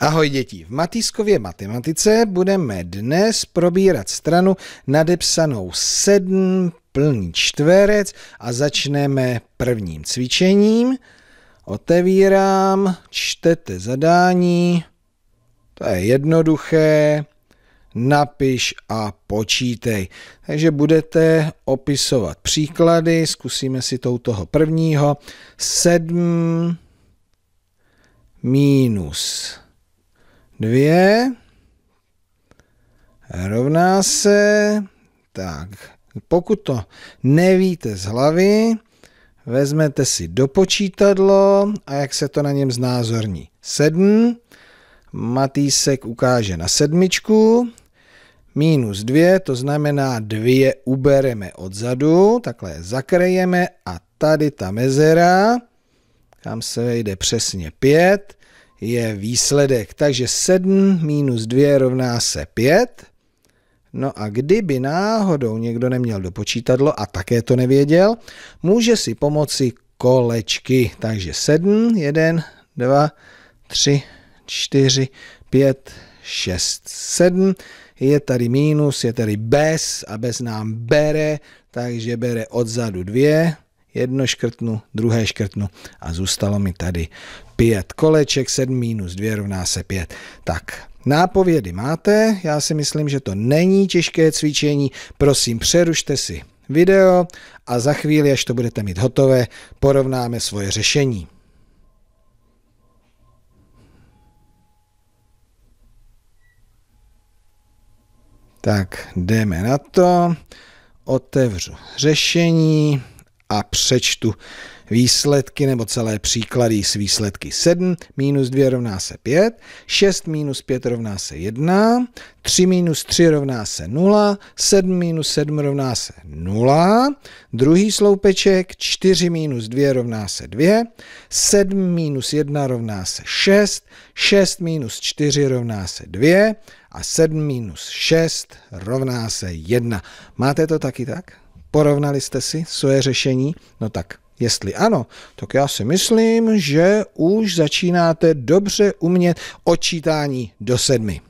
Ahoj děti, v Matýskově matematice budeme dnes probírat stranu nadepsanou 7 plný čtverec a začneme prvním cvičením. Otevírám, čtete zadání, to je jednoduché, napiš a počítej. Takže budete opisovat příklady, zkusíme si toho prvního. 7 minus 2 rovná se, tak, pokud to nevíte z hlavy, vezmete si do počítadlo a jak se to na něm znázorní. 7, Matýsek ukáže na sedmičku, minus 2, to znamená 2 ubereme odzadu, takhle je zakrejeme a tady ta mezera, kam se vejde přesně 5, je výsledek. Takže 7 minus 2 rovná se 5. No a kdyby náhodou někdo neměl dopočítadlo a také to nevěděl, může si pomoci kolečky. Takže 7, 1, 2, 3, 4, 5, 6, 7. Je tady mínus, je tady bez a bez nám bere, takže bere odzadu 2, Jedno škrtnu, druhé škrtnu a zůstalo mi tady pět koleček, 7 minus 2 rovná se 5. Tak, nápovědy máte, já si myslím, že to není těžké cvičení, prosím přerušte si video a za chvíli, až to budete mít hotové, porovnáme svoje řešení. Tak jdeme na to. Otevřu řešení a přečtu výsledky nebo celé příklady s výsledky 7, minus 2 rovná se 5, 6 minus 5 rovná se 1, 3 minus 3 rovná se 0, 7 minus 7 rovná se 0, druhý sloupeček 4 minus 2 rovná se 2, 7 minus 1 rovná se 6, 6 minus 4 rovná se 2 a 7 minus 6 rovná se 1. Máte to taky tak? Porovnali jste si svoje řešení? No tak, jestli ano, tak já si myslím, že už začínáte dobře umět očítání do sedmi.